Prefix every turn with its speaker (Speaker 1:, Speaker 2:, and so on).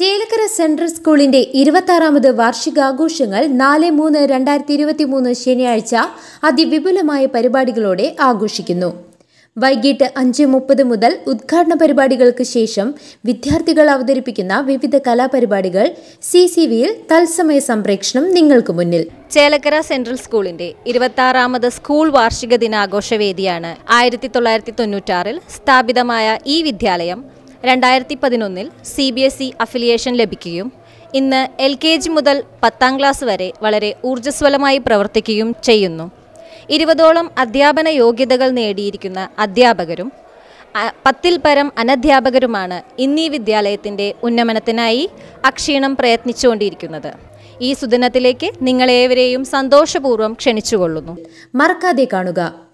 Speaker 1: Chelakkara central സ്കൂളിന്റെ ഇരുപത്താറാമത് വാർഷികാഘോഷങ്ങൾ നാല് മൂന്ന് രണ്ടായിരത്തി ഇരുപത്തി മൂന്ന് ശനിയാഴ്ച അതിവിപുലമായ പരിപാടികളോടെ ആഘോഷിക്കുന്നു വൈകിട്ട് അഞ്ച് മുപ്പത് മുതൽ ഉദ്ഘാടന പരിപാടികൾക്ക് ശേഷം വിദ്യാർത്ഥികൾ അവതരിപ്പിക്കുന്ന വിവിധ കലാപരിപാടികൾ സി സി വിയിൽ തത്സമയ സംപ്രേക്ഷണം നിങ്ങൾക്ക് മുന്നിൽ ചേലക്കര
Speaker 2: സെൻട്രൽ സ്കൂളിന്റെ ഇരുപത്താറാമത് സ്കൂൾ വാർഷിക ദിനാഘോഷ വേദിയാണ് ആയിരത്തി തൊള്ളായിരത്തി തൊണ്ണൂറ്റാറിൽ സ്ഥാപിതമായ ഈ വിദ്യാലയം രണ്ടായിരത്തി പതിനൊന്നിൽ C B S E affiliation ലഭിക്കുകയും ഇന്ന് എൽ കെ ജി മുതൽ പത്താം ക്ലാസ് വരെ വളരെ ഊർജ്ജസ്വലമായി പ്രവർത്തിക്കുകയും ചെയ്യുന്നു ഇരുപതോളം അധ്യാപന യോഗ്യതകൾ നേടിയിരിക്കുന്ന അധ്യാപകരും പത്തിൽ പരം അനധ്യാപകരുമാണ് ഇന്നീ വിദ്യാലയത്തിൻ്റെ ഉന്നമനത്തിനായി അക്ഷീണം പ്രയത്നിച്ചുകൊണ്ടിരിക്കുന്നത് ഈ സുദിനത്തിലേക്ക് നിങ്ങളേവരെയും സന്തോഷപൂർവ്വം ക്ഷണിച്ചുകൊള്ളുന്നു മറക്കാതെ കാണുക